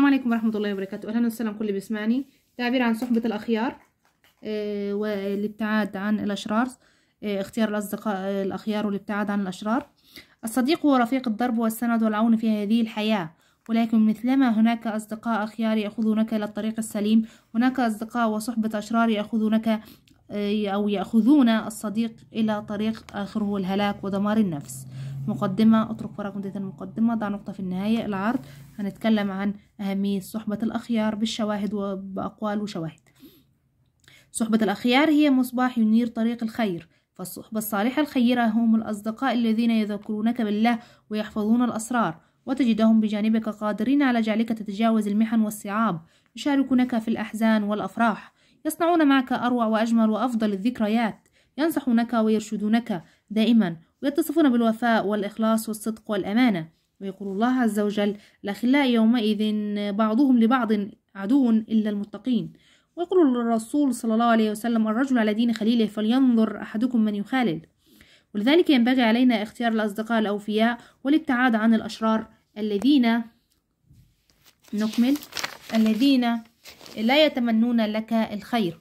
السلام عليكم ورحمة الله وبركاته أهلا وسهلا كل بيسمعني تعبير عن صحبة الأخيار آه والابتعاد عن الأشرار آه اختيار الأصدقاء آه، الأخيار والابتعاد عن الأشرار الصديق هو رفيق الدرب والسند والعون في هذه الحياة ولكن مثلما هناك أصدقاء أخيار يأخذونك إلى الطريق السليم هناك أصدقاء وصحبة أشرار يأخذونك آه، أو يأخذون الصديق إلى طريق آخره الهلاك ودمار النفس مقدمة اترك فراغ مدة المقدمة ضع نقطة في النهاية العرض هنتكلم عن أهمية صحبة الأخيار بالشواهد وبأقوال وشواهد صحبة الأخيار هي مصباح ينير طريق الخير فالصحبة الصالحة الخيرة هم الأصدقاء الذين يذكرونك بالله ويحفظون الأسرار وتجدهم بجانبك قادرين على جعلك تتجاوز المحن والصعاب يشاركونك في الأحزان والأفراح يصنعون معك أروع وأجمل وأفضل الذكريات ينصحونك ويرشدونك دائما ويتصفون بالوفاء والإخلاص والصدق والأمانة ويقول الله عز وجل الأخلاء يومئذ بعضهم لبعض عدو إلا المتقين ويقول الرسول صلى الله عليه وسلم الرجل على دين خليله فلينظر أحدكم من يخالل ولذلك ينبغي علينا اختيار الأصدقاء الأوفياء والابتعاد عن الأشرار الذين نكمل الذين لا يتمنون لك الخير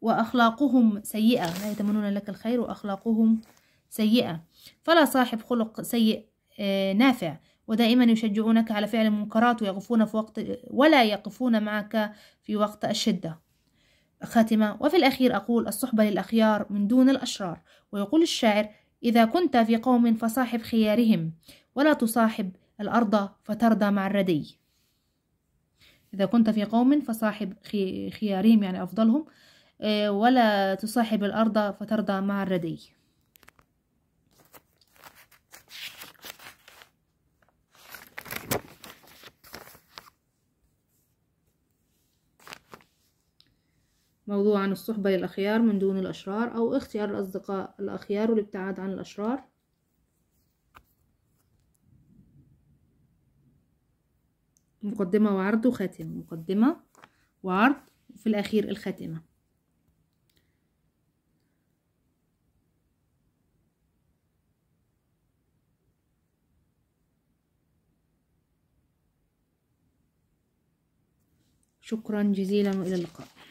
وأخلاقهم سيئة لا يتمنون لك الخير وأخلاقهم سيئة فلا صاحب خلق سيء آه، نافع ودائما يشجعونك على فعل المنكرات ويقفون في وقت ولا يقفون معك في وقت الشدة خاتمة وفي الأخير أقول الصحبة للأخيار من دون الأشرار ويقول الشاعر إذا كنت في قوم فصاحب خيارهم ولا تصاحب الأرض فترضى مع الردي إذا كنت في قوم فصاحب خيارهم يعني أفضلهم آه، ولا تصاحب الأرض فترضى مع الردي موضوع عن الصحبة للأخيار من دون الأشرار أو اختيار الأصدقاء الأخيار والابتعاد عن الأشرار مقدمة وعرض وخاتمة مقدمة وعرض وفي الأخير الخاتمة شكرا جزيلا وإلى اللقاء